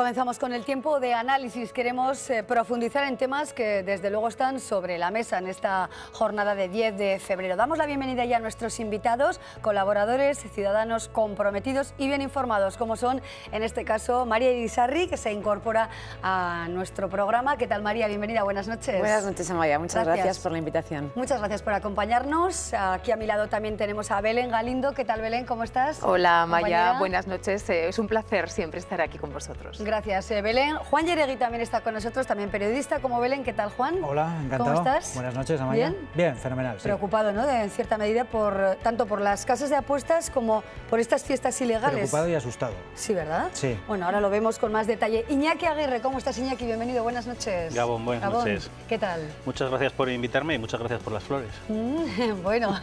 Comenzamos con el tiempo de análisis. Queremos eh, profundizar en temas que desde luego están sobre la mesa en esta jornada de 10 de febrero. Damos la bienvenida ya a nuestros invitados, colaboradores, ciudadanos comprometidos y bien informados, como son en este caso María Irizarri, que se incorpora a nuestro programa. ¿Qué tal María? Bienvenida, buenas noches. Buenas noches Amaya, muchas gracias por la invitación. Muchas gracias por acompañarnos. Aquí a mi lado también tenemos a Belén Galindo. ¿Qué tal Belén? ¿Cómo estás? Hola Amaya, buenas noches. Eh, es un placer siempre estar aquí con vosotros gracias, eh, Belén. Juan Yeregui también está con nosotros, también periodista como Belén. ¿Qué tal, Juan? Hola, encantado. ¿Cómo estás? Buenas noches, Amaya. ¿Bien? Bien, fenomenal. Preocupado, ¿no? De, en cierta medida, por tanto por las casas de apuestas como por estas fiestas ilegales. Preocupado y asustado. Sí, ¿verdad? Sí. Bueno, ahora lo vemos con más detalle. Iñaki Aguirre, ¿cómo estás, Iñaki? Bienvenido, buenas noches. Gabón, buenas noches. ¿Qué tal? Muchas gracias por invitarme y muchas gracias por las flores. Mm, bueno.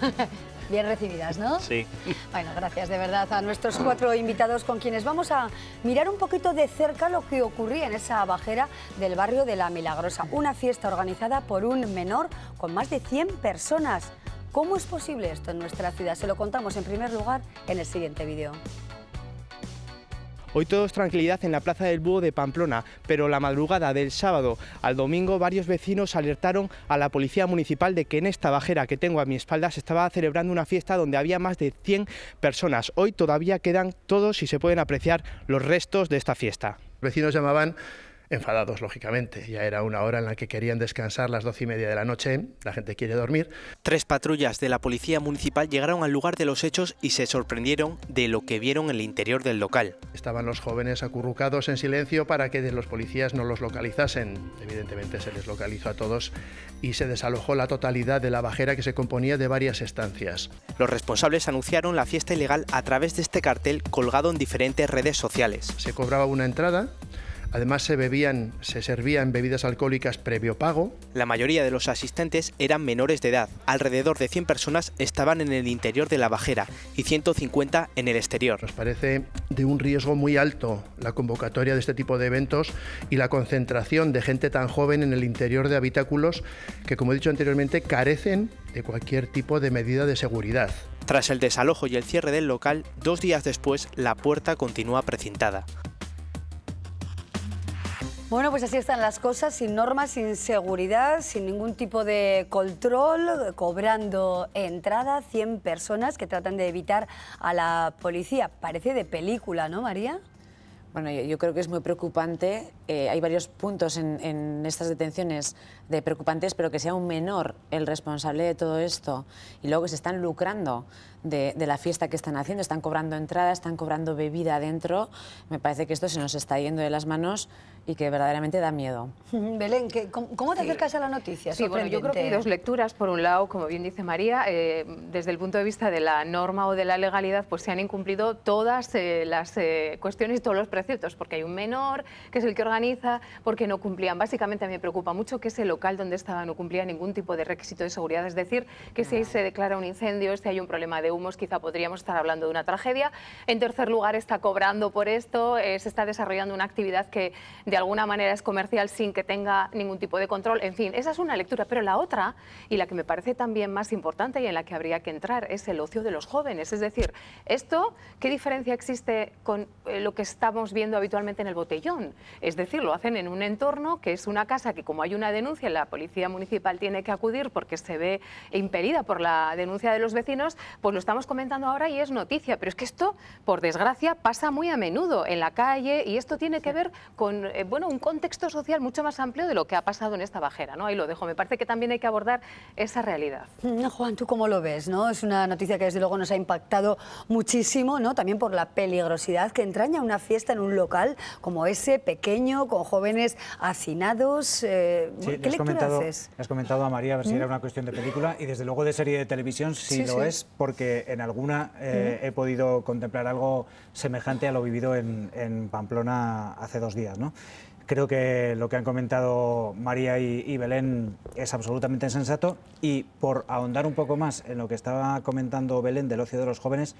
Bien recibidas, ¿no? Sí. Bueno, gracias de verdad a nuestros cuatro invitados con quienes vamos a mirar un poquito de cerca lo que ocurría en esa bajera del barrio de La Milagrosa. Una fiesta organizada por un menor con más de 100 personas. ¿Cómo es posible esto en nuestra ciudad? Se lo contamos en primer lugar en el siguiente vídeo. Hoy todo es tranquilidad en la Plaza del Búho de Pamplona, pero la madrugada del sábado al domingo varios vecinos alertaron a la policía municipal de que en esta bajera que tengo a mi espalda se estaba celebrando una fiesta donde había más de 100 personas. Hoy todavía quedan todos y se pueden apreciar los restos de esta fiesta. vecinos llamaban enfadados, lógicamente. Ya era una hora en la que querían descansar las doce y media de la noche, la gente quiere dormir. Tres patrullas de la policía municipal llegaron al lugar de los hechos y se sorprendieron de lo que vieron en el interior del local. Estaban los jóvenes acurrucados en silencio para que los policías no los localizasen. Evidentemente se les localizó a todos y se desalojó la totalidad de la bajera que se componía de varias estancias. Los responsables anunciaron la fiesta ilegal a través de este cartel colgado en diferentes redes sociales. Se cobraba una entrada Además se bebían, se servían bebidas alcohólicas previo pago. La mayoría de los asistentes eran menores de edad. Alrededor de 100 personas estaban en el interior de la bajera y 150 en el exterior. Nos parece de un riesgo muy alto la convocatoria de este tipo de eventos y la concentración de gente tan joven en el interior de habitáculos que, como he dicho anteriormente, carecen de cualquier tipo de medida de seguridad. Tras el desalojo y el cierre del local, dos días después la puerta continúa precintada. Bueno, pues así están las cosas, sin normas, sin seguridad, sin ningún tipo de control, cobrando entrada 100 personas que tratan de evitar a la policía. Parece de película, ¿no, María? Bueno, yo, creo que es muy preocupante. Eh, hay varios puntos en, en, estas detenciones de preocupantes, pero que sea un menor el responsable de todo esto y luego que se están lucrando de, la fiesta que están haciendo. Están cobrando entrada, están cobrando bebida adentro. Me parece que esto se nos está yendo de las manos y que verdaderamente da miedo. Belén, ¿cómo te acercas a la noticia? Sí, bueno, yo creo que hay dos lecturas. Por un lado, como bien dice María, eh, desde el punto de vista de la norma o de la legalidad, pues se han incumplido todas eh, las eh, cuestiones y todos los preceptos, porque hay un menor que es el que organiza, porque no cumplían. Básicamente me preocupa mucho que ese local donde estaba no cumplía ningún tipo de requisito de seguridad, es decir, que si se declara un incendio, si hay un problema de humos, quizá podríamos estar hablando de una tragedia. En tercer lugar, está cobrando por esto, eh, se está desarrollando una actividad que de alguna manera es comercial sin que tenga ningún tipo de control. En fin, esa es una lectura, pero la otra, y la que me parece también más importante y en la que habría que entrar, es el ocio de los jóvenes. Es decir, esto, ¿qué diferencia existe con eh, lo que estamos viendo habitualmente en el botellón? Es decir, lo hacen en un entorno que es una casa que como hay una denuncia, la policía municipal tiene que acudir porque se ve impedida por la denuncia de los vecinos, pues lo estamos comentando ahora y es noticia, pero es que esto, por desgracia, pasa muy a menudo en la calle y esto tiene que ver con eh, bueno, un contexto social mucho más amplio de lo que ha pasado en esta bajera. ¿no? Ahí lo dejo. Me parece que también hay que abordar esa realidad. Mm, Juan, ¿tú cómo lo ves? ¿no? Es una noticia que desde luego nos ha impactado muchísimo, ¿no? también por la peligrosidad que entraña una fiesta en un local como ese, pequeño, con jóvenes hacinados. Eh, ¿Qué has comentado a María, a ver si era ¿Mm? una cuestión de película y desde luego de serie de televisión, si lo es, porque en alguna eh, he podido contemplar algo semejante a lo vivido en, Pamplona hace dos días. Creo que lo que han comentado María y, Belén es absolutamente sensato y por ahondar un poco más en lo que estaba comentando Belén del ocio de los jóvenes,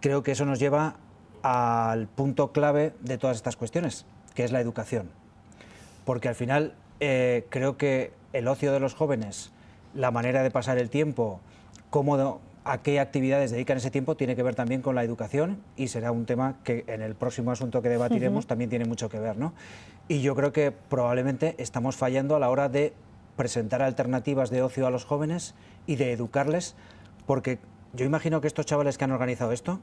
creo que eso nos lleva al punto clave de todas estas cuestiones, que es la educación. Porque al final eh, creo que el ocio de los jóvenes, la manera de pasar el tiempo, cómo a qué actividades dedican ese tiempo tiene que ver también con la educación y será un tema que en el próximo asunto que debatiremos también tiene mucho que ver. ¿no? Y yo creo que probablemente estamos fallando a la hora de presentar alternativas de ocio a los jóvenes y de educarles, porque yo imagino que estos chavales que han organizado esto,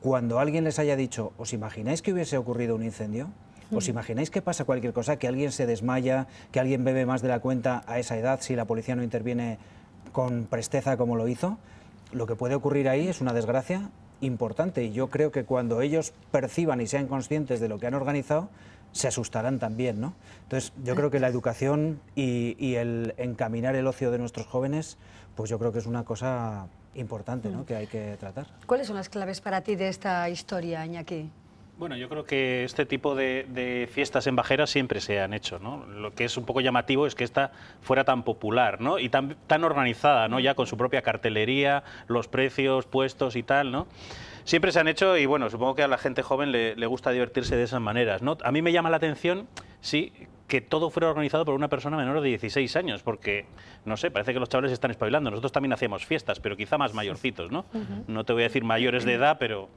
cuando alguien les haya dicho, ¿os imagináis que hubiese ocurrido un incendio? ¿Os imagináis que pasa cualquier cosa? Que alguien se desmaya, que alguien bebe más de la cuenta a esa edad si la policía no interviene con presteza como lo hizo lo que puede ocurrir ahí es una desgracia importante y yo creo que cuando ellos perciban y sean conscientes de lo que han organizado, se asustarán también, ¿no? Entonces, yo creo que la educación y, el encaminar el ocio de nuestros jóvenes, pues yo creo que es una cosa importante, ¿no? Mm. Que hay que tratar. ¿Cuáles son las claves para ti de esta historia, Iñaki? Bueno, yo creo que este tipo de, fiestas en Bajera siempre se han hecho, ¿no? Lo que es un poco llamativo es que esta fuera tan popular, Y tan, organizada, ¿no? Ya con su propia cartelería, los precios, puestos y tal, ¿no? Siempre se han hecho y, bueno, supongo que a la gente joven le, gusta divertirse de esas maneras, A mí me llama la atención, sí, que todo fuera organizado por una persona menor de 16 años, porque, no sé, parece que los chavales están espabilando. Nosotros también hacíamos fiestas, pero quizá más mayorcitos, ¿no? No te voy a decir mayores de edad, pero...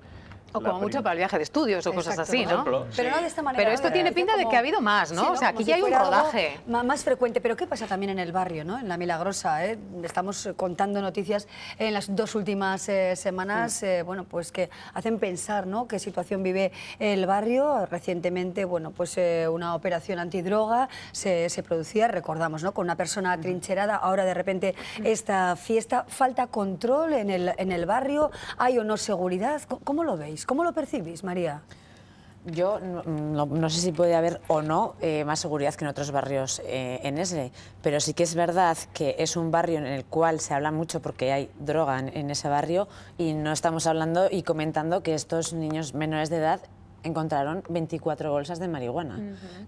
O como mucho para el viaje de estudios o cosas así, ¿no? Pero no de esta manera. Pero esto tiene pinta de que ha habido más, ¿no? O sea, aquí ya hay un rodaje. Más frecuente, pero ¿qué pasa también en el barrio, ¿no? En La Milagrosa, ¿eh? Estamos contando noticias en las dos últimas eh, semanas, mm. eh, bueno, pues que hacen pensar, ¿no? Qué situación vive el barrio. Recientemente, bueno, pues eh, una operación antidroga se, producía, recordamos, ¿no? Con una persona mm. trincherada. Ahora, de repente, mm. esta fiesta. ¿Falta control el, en el barrio? ¿Hay o no seguridad? ¿Cómo lo veis? ¿Cómo lo percibís, María? Yo no, sé si puede haber o no eh, más seguridad que en otros barrios eh, en Esle, pero sí que es verdad que es un barrio en el cual se habla mucho porque hay droga en, ese barrio y no estamos hablando y comentando que estos niños menores de edad encontraron 24 bolsas de marihuana,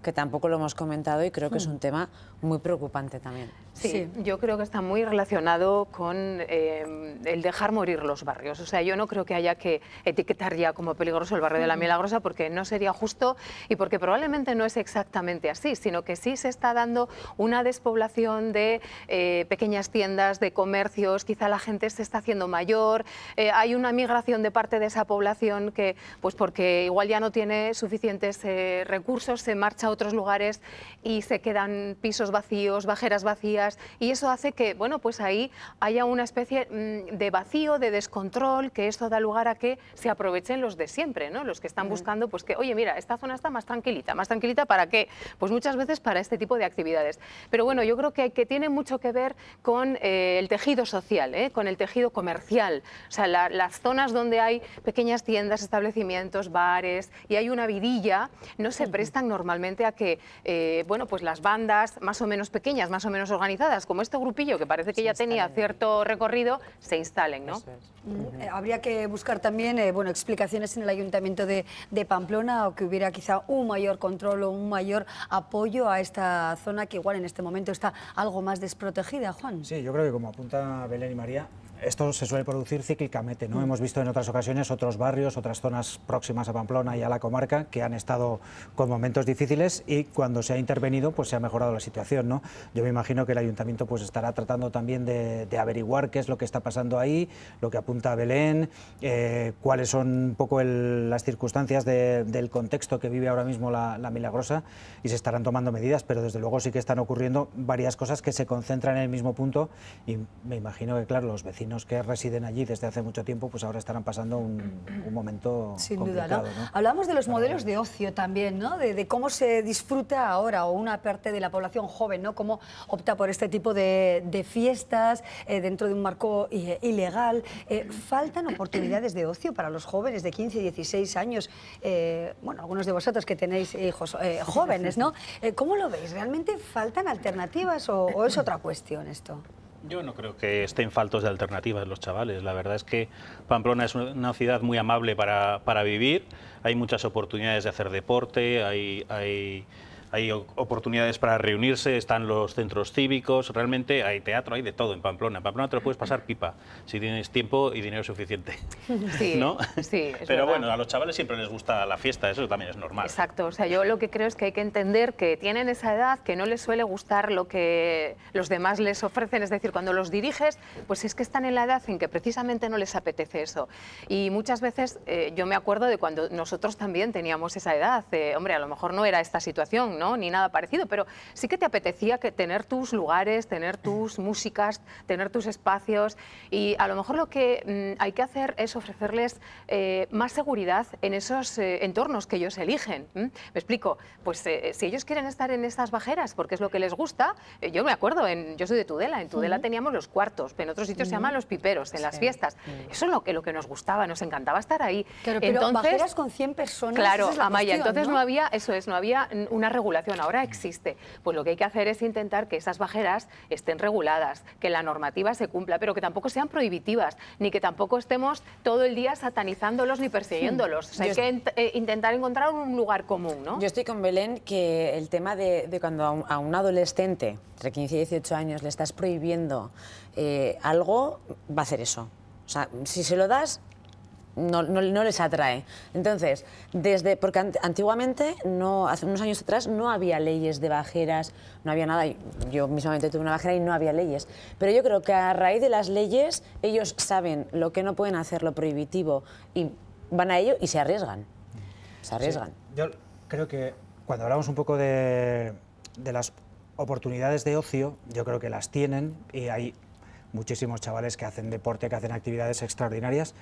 que tampoco lo hemos comentado y creo que es hmm. un tema muy preocupante también. Sí, yo creo que está muy relacionado con em, el dejar morir los barrios. O sea, yo no creo que haya que etiquetar ya como peligroso el barrio de la Milagrosa porque no sería justo y porque probablemente no es exactamente así, sino que sí se está dando una despoblación de eh, pequeñas tiendas, de comercios, quizá la gente se está haciendo mayor, eh, hay una migración de parte de esa población que, pues porque igual ya no no tiene suficientes eh, recursos, se marcha a otros lugares y se quedan pisos vacíos, bajeras vacías y eso hace que, bueno, pues ahí haya una especie mm, de vacío, de descontrol, que esto da lugar a que se aprovechen los de siempre, ¿no? Los que están buscando, pues que, oye, mira, esta zona está más tranquilita, más tranquilita para qué? Pues muchas veces para este tipo de actividades. Pero bueno, yo creo que, que tiene mucho que ver con eh, el tejido social, ¿eh? con el tejido comercial, o sea, las zonas donde hay pequeñas tiendas, establecimientos, bares, y hay una vidilla, no se prestan normalmente a que, eh, bueno, pues las bandas más o menos pequeñas, más o menos organizadas, como este grupillo que parece que ya tenía cierto recorrido, se instalen, ¿no? Mm, eh, habría que buscar también, eh, bueno, explicaciones en el Ayuntamiento de, de Pamplona o que hubiera quizá un mayor control o un mayor apoyo a esta zona que igual en este momento está algo más desprotegida, Juan. Sí, yo creo que como apunta Belén y María, esto se suele producir cíclicamente, ¿no? Mm. Hemos visto en otras ocasiones otros barrios, otras zonas próximas a Pamplona y a la comarca que han estado con momentos difíciles y cuando se ha intervenido pues se ha mejorado la situación, ¿no? Yo me imagino que el ayuntamiento pues estará tratando también de, averiguar qué es lo que está pasando ahí, lo que apunta a Belén, eh, cuáles son un poco las circunstancias del contexto que vive ahora mismo la, la Milagrosa y se estarán tomando medidas, pero desde luego sí que están ocurriendo varias cosas que se concentran en el mismo punto y me imagino que, claro, los vecinos que residen allí desde hace mucho tiempo, pues ahora estarán pasando un, un momento Sin duda, ¿no? Hablamos de los modelos de ocio también, ¿no? De, cómo se disfruta ahora o una parte de la población joven, ¿no? Cómo opta por este tipo de, fiestas eh, dentro de un marco eh, ilegal. Eh, ¿Faltan oportunidades de ocio para los jóvenes de 15 y 16 años? bueno, algunos de vosotros que tenéis hijos jóvenes, ¿no? ¿Cómo lo veis? ¿Realmente faltan alternativas o es otra cuestión esto? Yo no creo que estén faltos de alternativas los chavales. La verdad es que Pamplona es una ciudad muy amable para, vivir. Hay muchas oportunidades de hacer deporte, hay, hay hay oportunidades para reunirse, están los centros cívicos, realmente hay teatro, hay de todo en Pamplona. En Pamplona te lo puedes pasar pipa, si tienes tiempo y dinero suficiente. ¿No? Pero bueno, a los chavales siempre les gusta la fiesta, eso también es normal. Exacto, o sea, yo lo que creo es que hay que entender que tienen esa edad, que no les suele gustar lo que los demás les ofrecen, es decir, cuando los diriges, pues es que están en la edad en que precisamente no les apetece eso. Y muchas veces eh, yo me acuerdo de cuando nosotros también teníamos esa edad, eh, hombre, a lo mejor no era esta situación, ni nada parecido, pero sí que te apetecía que tener tus lugares, tener tus músicas, tener tus espacios y a lo mejor lo que mm, hay que hacer es ofrecerles eh, más seguridad en esos eh, entornos que ellos eligen. Me explico, pues eh, si ellos quieren estar en esas bajeras porque es lo que les gusta, yo me acuerdo, en, yo soy de Tudela, en Tudela teníamos los cuartos, en otros sitios se llaman los piperos, en las fiestas. Eso es lo que, lo que nos gustaba, nos encantaba estar ahí. pero entonces, bajeras con 100 personas. Claro, Amaya, entonces ¿no? había, eso es, no había mm, una regulación regulación, ahora existe. Pues lo que hay que hacer es intentar que esas bajeras estén reguladas, que la normativa se cumpla, pero que tampoco sean prohibitivas, ni que tampoco estemos todo el día satanizándolos ni persiguiéndolos. hay que eh, intentar encontrar un lugar común, ¿no? Yo estoy con Belén que el tema de, cuando a un, adolescente entre 15 y 18 años le estás prohibiendo eh, algo, va a hacer eso. O sea, si se lo das, no, les atrae. Entonces, desde, porque antiguamente, no, hace unos años atrás, no había leyes de bajeras, no había nada. Yo mismamente tuve una bajera y no había leyes. Pero yo creo que a raíz de las leyes, ellos saben lo que no pueden hacer, lo prohibitivo, y van a ello y se arriesgan. Se arriesgan. yo creo que cuando hablamos un poco de, de las oportunidades de ocio, yo creo que las tienen y hay muchísimos chavales que hacen deporte, que hacen actividades extraordinarias,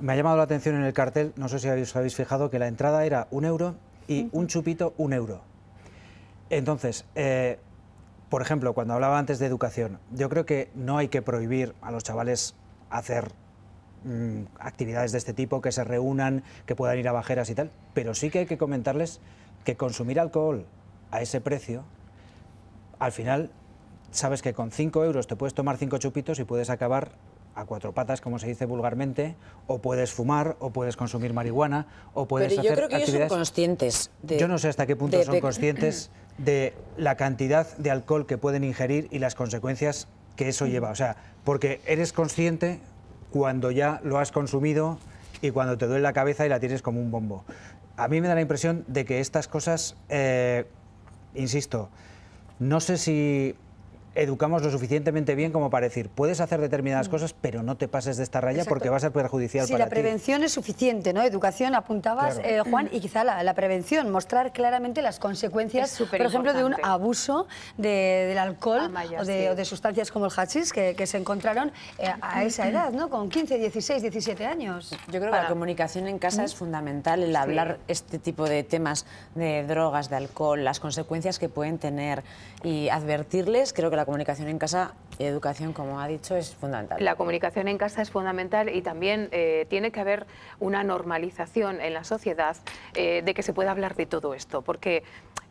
me ha llamado la atención en el cartel, no sé si os habéis fijado, que la entrada era un euro y un chupito un euro. Entonces, eh, por ejemplo, cuando hablaba antes de educación, yo creo que no hay que prohibir a los chavales hacer mm, actividades de este tipo, que se reúnan, que puedan ir a bajeras y tal, pero sí que hay que comentarles que consumir alcohol a ese precio, al final, sabes que con cinco euros te puedes tomar cinco chupitos y puedes acabar a cuatro patas, como se dice vulgarmente, o puedes fumar, o puedes consumir marihuana, o puedes Pero yo creo que ellos son conscientes. De, yo no sé hasta qué punto son conscientes de la cantidad de alcohol que pueden ingerir y las consecuencias que eso lleva. O sea, porque eres consciente cuando ya lo has consumido y cuando te duele la cabeza y la tienes como un bombo. A mí me da la impresión de que estas cosas, eh, insisto, no sé si educamos lo suficientemente bien como para decir, puedes hacer determinadas mm. cosas, pero no te pases de esta raya porque va a ser perjudicial para ti. Sí, la prevención es suficiente, ¿no? Educación, apuntabas, eh, Juan, y quizá la, la, prevención, mostrar claramente las consecuencias, por ejemplo, de un abuso del alcohol o, de, sustancias como el hachís que, se encontraron eh, a esa edad, ¿no? Con 15, 16, 17 años. Yo creo que la comunicación en casa es fundamental, el hablar este tipo de temas de drogas, de alcohol, las consecuencias que pueden tener y advertirles, creo que la la comunicación en casa y educación, como ha dicho, es fundamental. La comunicación en casa es fundamental y también eh, tiene que haber una normalización en la sociedad eh, de que se pueda hablar de todo esto, porque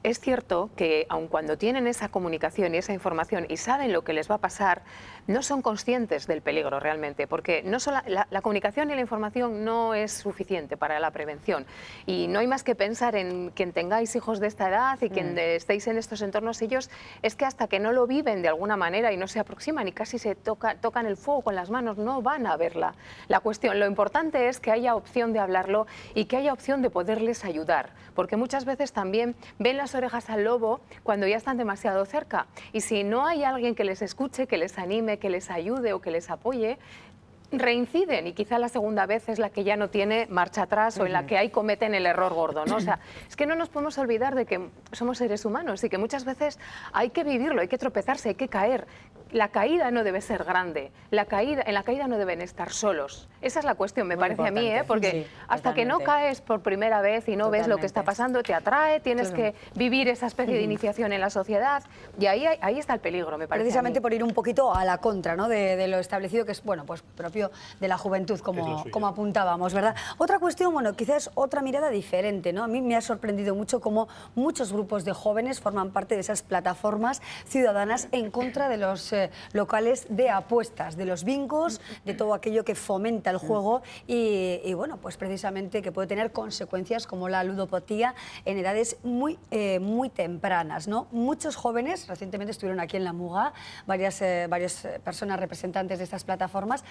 es cierto que aun cuando tienen esa comunicación y esa información y saben lo que les va a pasar, no son conscientes del peligro realmente, porque no solo la, comunicación y la información no es suficiente para la prevención. Y no hay más que pensar en quien tengáis hijos de esta edad y quien mm. estéis en estos entornos, ellos es que hasta que no lo viven de alguna manera y no se aproximan y casi se tocan el fuego con las manos, no van a verla. La cuestión, lo importante es que haya opción de hablarlo y que haya opción de poderles ayudar, porque muchas veces también ven las orejas al lobo cuando ya están demasiado cerca. Y si no hay alguien que les escuche, que les anime, que les ayude o que les apoye, reinciden y quizá la segunda vez es la que ya no tiene marcha atrás o en la que ahí cometen el error gordo. ¿no? O sea, es que no nos podemos olvidar de que somos seres humanos y que muchas veces hay que vivirlo, hay que tropezarse, hay que caer. La caída no debe ser grande, la caída, en la caída no deben estar solos. Esa es la cuestión, me parece a mí, ¿eh? porque hasta que no caes por primera vez y no ves lo que está pasando, te atrae, tienes que vivir esa especie de iniciación en la sociedad y ahí, ahí está el peligro, me parece. Precisamente por ir un poquito a la contra ¿no? de lo establecido, que es bueno, pues propio de la juventud, como, como apuntábamos, ¿verdad? Otra cuestión, bueno, quizás otra mirada diferente, ¿no? A mí me ha sorprendido mucho cómo muchos grupos de jóvenes forman parte de esas plataformas ciudadanas en contra de los eh, locales de apuestas, de los bingos, de todo aquello que fomenta el juego y, bueno, pues precisamente que puede tener consecuencias como la ludopatía en edades muy, eh, muy tempranas, ¿no? Muchos jóvenes, recientemente estuvieron aquí en la Muga, varias, eh, varias personas representantes de estas plataformas,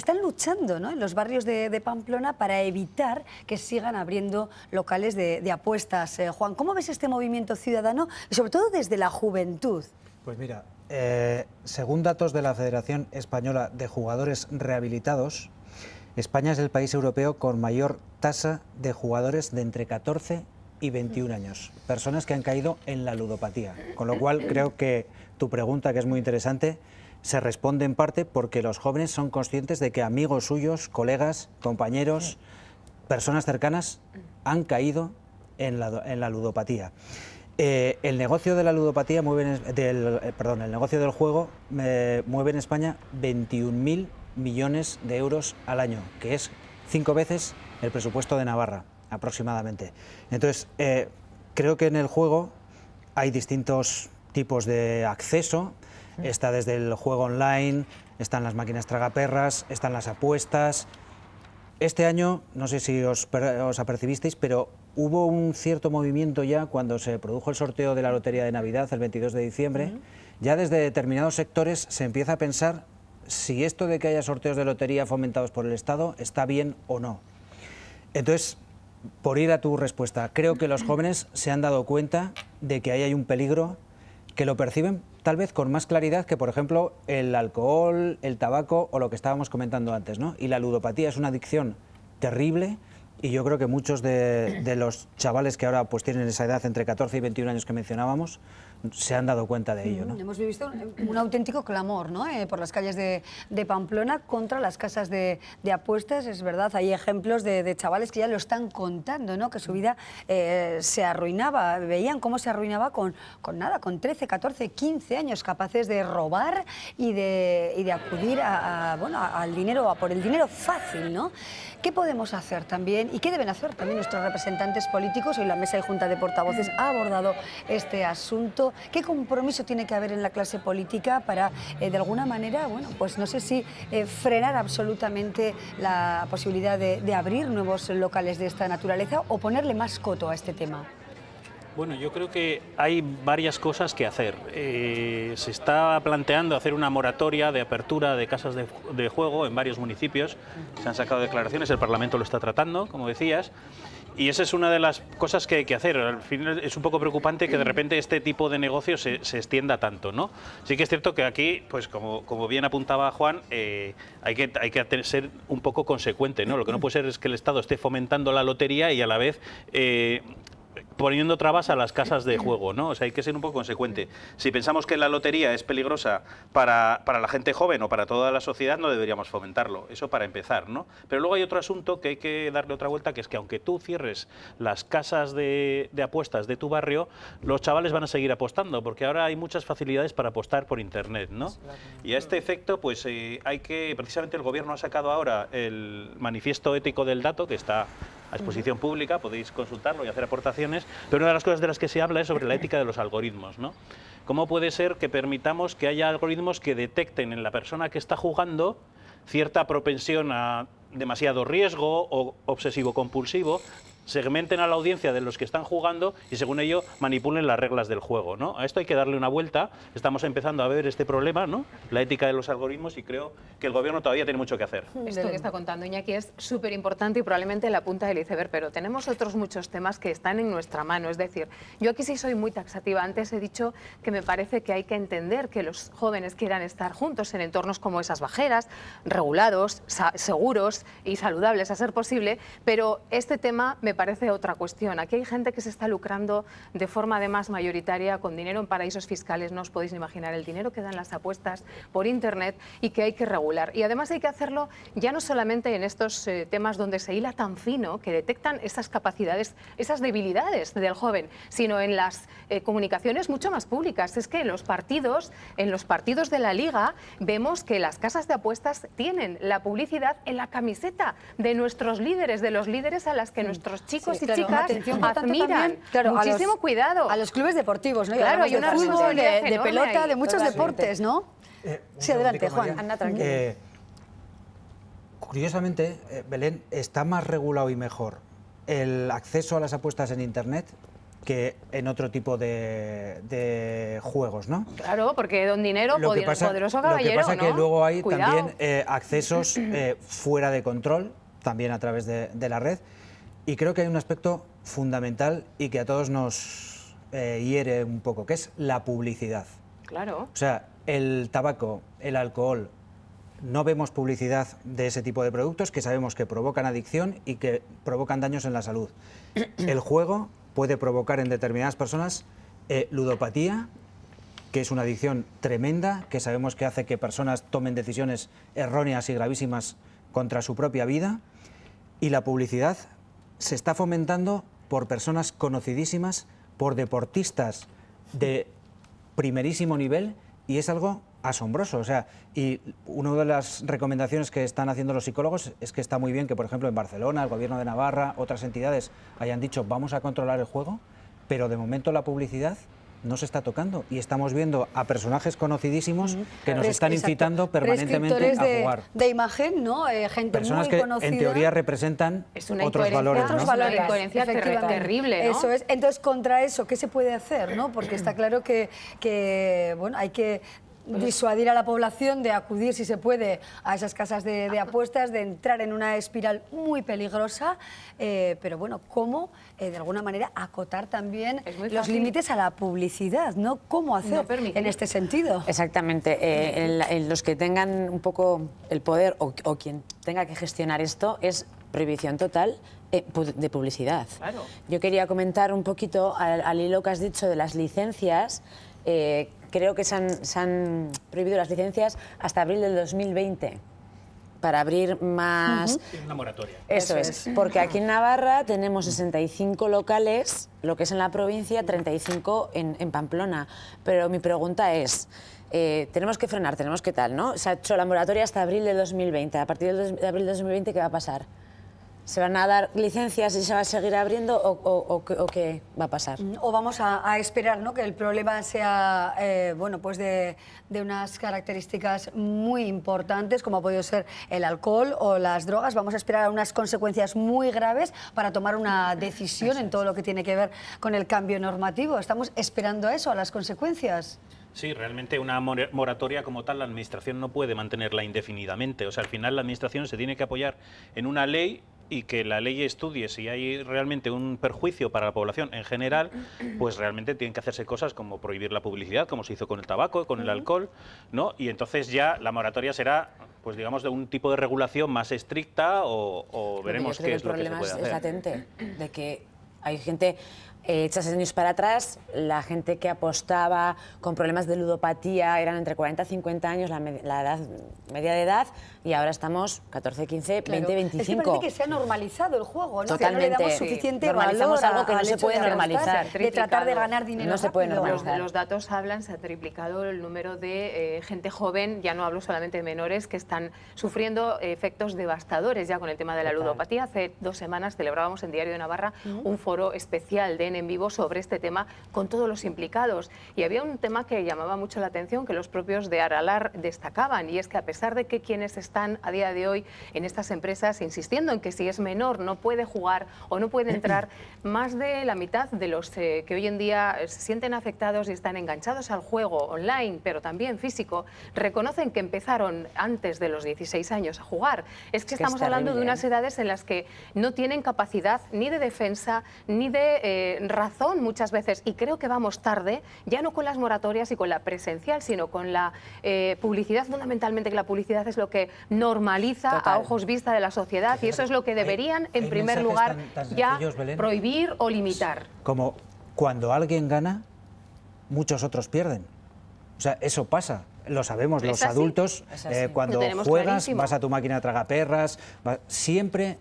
están luchando en los barrios de, Pamplona para evitar que sigan abriendo locales de, apuestas. Eh, Juan, ¿cómo ves este movimiento ciudadano sobre todo desde la juventud? Pues mira, eh, según datos de la Federación Española de Jugadores Rehabilitados, España es el país europeo con mayor tasa de jugadores de entre 14 y 21 años, personas que han caído en la ludopatía. Con lo cual creo que tu pregunta, que es muy interesante, se responde en parte porque los jóvenes son conscientes de que amigos suyos, colegas, compañeros, personas cercanas han caído en la, ludopatía. Eh, el negocio de la ludopatía mueve del, eh, el negocio del juego mueve en España 21.000 millones de euros al año, que es cinco veces el presupuesto de Navarra, aproximadamente. Entonces, eh, creo que en el juego hay distintos tipos de acceso, Está desde el juego online, están las máquinas tragaperras, están las apuestas. Este año, no sé si os, os apercibisteis, pero hubo un cierto movimiento ya cuando se produjo el sorteo de la Lotería de Navidad el 22 de diciembre. Ya desde determinados sectores se empieza a pensar si esto de que haya sorteos de lotería fomentados por el Estado está bien o no. Entonces, por ir a tu respuesta, creo que los jóvenes se han dado cuenta de que ahí hay un peligro que lo perciben tal vez con más claridad que, por ejemplo, el alcohol, el tabaco o lo que estábamos comentando antes. ¿no? Y la ludopatía es una adicción terrible y yo creo que muchos de, los chavales que ahora pues, tienen esa edad entre 14 y 21 años que mencionábamos, se han dado cuenta de ello. ¿no? Hemos vivido un, auténtico clamor ¿no? Eh, por las calles de, Pamplona contra las casas de, apuestas, es verdad, hay ejemplos de, chavales que ya lo están contando, ¿no? que su vida eh, se arruinaba, veían cómo se arruinaba con, nada, con 13, 14, 15 años, capaces de robar y de, acudir a, bueno, al dinero, a por el dinero fácil. ¿no? ¿Qué podemos hacer también y qué deben hacer también nuestros representantes políticos? Hoy la mesa de junta de portavoces ha abordado este asunto ¿qué compromiso tiene que haber en la clase política para, eh, de alguna manera, bueno, pues no sé si eh, frenar absolutamente la posibilidad de, abrir nuevos locales de esta naturaleza o ponerle más coto a este tema? Bueno, yo creo que hay varias cosas que hacer. Eh, se está planteando hacer una moratoria de apertura de casas de, juego en varios municipios. Se han sacado declaraciones, el Parlamento lo está tratando, como decías. Y esa es una de las cosas que hay que hacer. Al final es un poco preocupante que de repente este tipo de negocio se, se extienda tanto, ¿no? Sí que es cierto que aquí, pues como, como bien apuntaba Juan, eh, hay, que, hay que ser un poco consecuente, ¿no? Lo que no puede ser es que el Estado esté fomentando la lotería y a la vez... Eh, poniendo trabas a las casas de juego, ¿no? O sea, hay que ser un poco consecuente. Si pensamos que la lotería es peligrosa para, la gente joven o para toda la sociedad, no deberíamos fomentarlo. Eso para empezar, ¿no? Pero luego hay otro asunto que hay que darle otra vuelta, que es que aunque tú cierres las casas de, apuestas de tu barrio, los chavales van a seguir apostando, porque ahora hay muchas facilidades para apostar por Internet, ¿no? Y a este efecto, pues eh, hay que, precisamente el gobierno ha sacado ahora el manifiesto ético del dato, que está a exposición pública, podéis consultarlo y hacer aportaciones, pero una de las cosas de las que se habla es sobre la ética de los algoritmos, ¿no? ¿Cómo puede ser que permitamos que haya algoritmos que detecten en la persona que está jugando cierta propensión a demasiado riesgo o obsesivo compulsivo segmenten a la audiencia de los que están jugando y según ello manipulen las reglas del juego. ¿no? A esto hay que darle una vuelta, estamos empezando a ver este problema, ¿no? la ética de los algoritmos y creo que el gobierno todavía tiene mucho que hacer. Esto que está contando Iñaki es súper importante y probablemente la punta del iceberg, pero tenemos otros muchos temas que están en nuestra mano, es decir, yo aquí sí soy muy taxativa, antes he dicho que me parece que hay que entender que los jóvenes quieran estar juntos en entornos como esas bajeras, regulados, seguros y saludables a ser posible, pero este tema me parece parece otra cuestión. Aquí hay gente que se está lucrando de forma además mayoritaria con dinero en paraísos fiscales, no os podéis imaginar el dinero que dan las apuestas por Internet y que hay que regular. Y además hay que hacerlo ya no solamente en estos eh, temas donde se hila tan fino, que detectan esas capacidades, esas debilidades del joven, sino en las eh, comunicaciones mucho más públicas. Es que en los partidos, en los partidos de la liga, vemos que las casas de apuestas tienen la publicidad en la camiseta de nuestros líderes, de los líderes a las que nuestros chicos y chicas atención, admiran. Muchísimo cuidado. A los clubes deportivos, ¿no? claro, hay un fútbol, de, pelota, de muchos deportes, ¿no? Eh, sí, adelante, Juan. Anda, tranquilo. Eh, curiosamente, eh, Belén, está más regulado y mejor el acceso a las apuestas en Internet que en otro tipo de, juegos, ¿no? Claro, porque don dinero, lo poderoso caballero, Lo que pasa es que luego hay también accesos fuera de control, también a través de la red, y creo que hay un aspecto fundamental y que a todos nos eh, hiere un poco, que es la publicidad. Claro. O sea, el tabaco, el alcohol, no vemos publicidad de ese tipo de productos que sabemos que provocan adicción y que provocan daños en la salud. el juego puede provocar en determinadas personas eh, ludopatía, que es una adicción tremenda, que sabemos que hace que personas tomen decisiones erróneas y gravísimas contra su propia vida. Y la publicidad se está fomentando por personas conocidísimas, por deportistas de primerísimo nivel y es algo asombroso. O sea, y una de las recomendaciones que están haciendo los psicólogos es que está muy bien que, por ejemplo, en Barcelona, el gobierno de Navarra, otras entidades hayan dicho vamos a controlar el juego, pero de momento la publicidad no se está tocando y estamos viendo a personajes conocidísimos que nos están incitando permanentemente a jugar. De imagen, ¿no? Eh, Personas que en teoría representan otros valores. es una incoherencia terrible. Eso es. Entonces, contra eso, ¿qué se puede hacer? ¿no? Porque está claro que, que bueno, hay que disuadir a la población de acudir, si se puede, a esas casas de, ah. apuestas, de entrar en una espiral muy peligrosa, eh, pero bueno, cómo eh, de alguna manera acotar también los límites a la publicidad, ¿no? ¿Cómo hacer en este sentido? Exactamente. Eh, los que tengan un poco el poder o, quien tenga que gestionar esto es prohibición total de publicidad. Yo quería comentar un poquito al, al hilo que has dicho de las licencias. Eh, creo que se han, prohibido las licencias hasta abril del 2020 para abrir más... moratoria. Eso, es, porque aquí en Navarra tenemos 65 locales, lo que es en la provincia, 35 en, Pamplona. Pero mi pregunta es, eh, tenemos que frenar, tenemos que tal, ¿no? Se ha hecho la moratoria hasta abril del 2020. A partir de abril del 2020, ¿qué va a pasar? ¿Se van a dar licencias y se va a seguir abriendo o, o, qué va a pasar? Mm, o vamos a, esperar que el problema sea eh, bueno, pues de, de, unas características muy importantes, como ha podido ser el alcohol o las drogas. Vamos a esperar a unas consecuencias muy graves para tomar una decisión en todo lo que tiene que ver con el cambio normativo. Estamos esperando a eso, a las consecuencias. Sí, realmente una moratoria como tal la Administración no puede mantenerla indefinidamente. O sea, al final la Administración se tiene que apoyar en una ley y que la ley estudie si hay realmente un perjuicio para la población en general, pues realmente tienen que hacerse cosas como prohibir la publicidad, como se hizo con el tabaco, con el alcohol, ¿no? Y entonces ya la moratoria será, pues digamos, de un tipo de regulación más estricta o, veremos qué es lo que se puede hacer. El problema es latente, de que hay gente, eh, echas años para atrás, la gente que apostaba con problemas de ludopatía eran entre 40 y 50 años, la, edad, media de edad, y ahora estamos 14, 15, 20, 25. Es que que se ha normalizado el juego, ¿no? Totalmente. no le suficiente Normalizamos algo que no se puede normalizar. de tratar de ganar dinero No se puede normalizar. Los, datos hablan, se ha triplicado el número de eh, gente joven, ya no hablo solamente de menores, que están sufriendo efectos devastadores ya con el tema de la ludopatía. Hace dos semanas celebrábamos en Diario de Navarra un foro especial de en vivo sobre este tema con todos los implicados. Y había un tema que llamaba mucho la atención, que los propios de Aralar destacaban, y es que a pesar de que quienes están a día de hoy en estas empresas insistiendo en que si es menor no puede jugar o no puede entrar, más de la mitad de los eh, que hoy en día se sienten afectados y están enganchados al juego online, pero también físico, reconocen que empezaron antes de los 16 años a jugar. Es que, estamos hablando de unas ¿eh? edades en las que no tienen capacidad ni de defensa ni de eh, razón muchas veces, y creo que vamos tarde, ya no con las moratorias y con la presencial, sino con la eh, publicidad, fundamentalmente que la publicidad es lo que normaliza a ojos vista de la sociedad y eso es lo que deberían, en primer lugar, ya prohibir o limitar. Como cuando alguien gana, muchos otros pierden. O sea, eso pasa lo sabemos, los adultos, eh, cuando juegas, vas a tu máquina tragaperras, perras siempre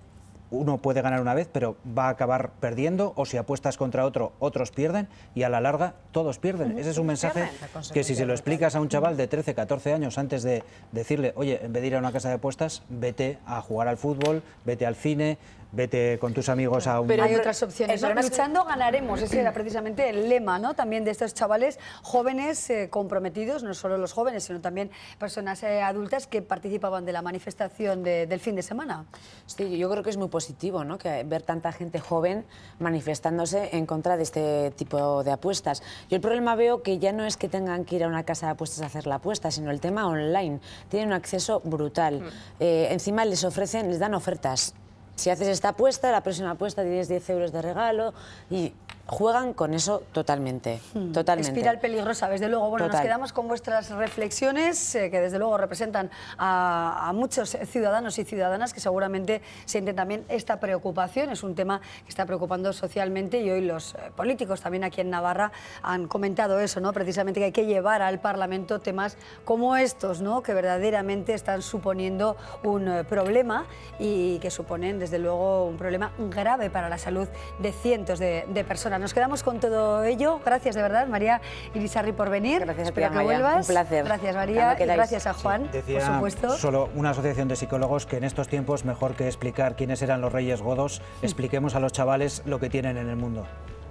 uno puede ganar una vez, pero va a acabar perdiendo, o si apuestas contra otro, otros pierden, y a la larga todos pierden. Ese es un mensaje que si se lo explicas a un chaval de 13, 14 años antes de decirle, oye, en vez de ir a una casa de apuestas, vete a jugar al fútbol, vete al cine, vete con tus amigos a un... Pero hay otras opciones. Luchando ganaremos, ese era precisamente el lema ¿no? también de estos chavales jóvenes eh, comprometidos, no solo los jóvenes, sino también personas eh, adultas que participaban de la manifestación del fin de semana. Sí, yo creo que es muy positivo ¿no? que ver tanta gente joven manifestándose en contra de este tipo de apuestas. Yo el problema veo que ya no es que tengan que ir a una casa de apuestas a hacer la apuesta, sino el tema online. Tienen un acceso brutal. Mm. Eh, encima les ofrecen, les dan ofertas si haces esta apuesta, la próxima apuesta tienes 10 euros de regalo y juegan con eso totalmente. Hmm. totalmente. Espiral peligrosa, desde luego. Bueno, nos quedamos con vuestras reflexiones, eh, que desde luego representan a, muchos ciudadanos y ciudadanas que seguramente sienten también esta preocupación. Es un tema que está preocupando socialmente y hoy los eh, políticos también aquí en Navarra han comentado eso, ¿no? Precisamente que hay que llevar al Parlamento temas como estos, ¿no? Que verdaderamente están suponiendo un eh, problema y que suponen, desde luego, un problema grave para la salud de cientos de personas nos quedamos con todo ello. Gracias de verdad, María Irizarri, por venir. Gracias a que vuelvas. Un placer. Gracias, María. gracias a Juan, por supuesto. Solo una asociación de psicólogos que en estos tiempos, mejor que explicar quiénes eran los reyes godos, expliquemos a los chavales lo que tienen en el mundo.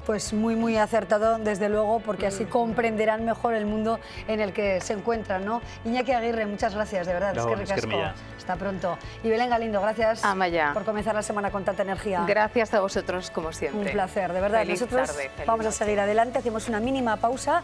Pues muy, muy acertado, desde luego, porque así mm. comprenderán mejor el mundo en el que se encuentran, ¿no? Iñaki Aguirre, muchas gracias, de verdad, es que ricasco. Hasta pronto. Y Belén Galindo, gracias por comenzar la semana con tanta energía. Gracias a vosotros, como siempre. Un placer, de verdad. Nosotros vamos a seguir adelante, hacemos una mínima pausa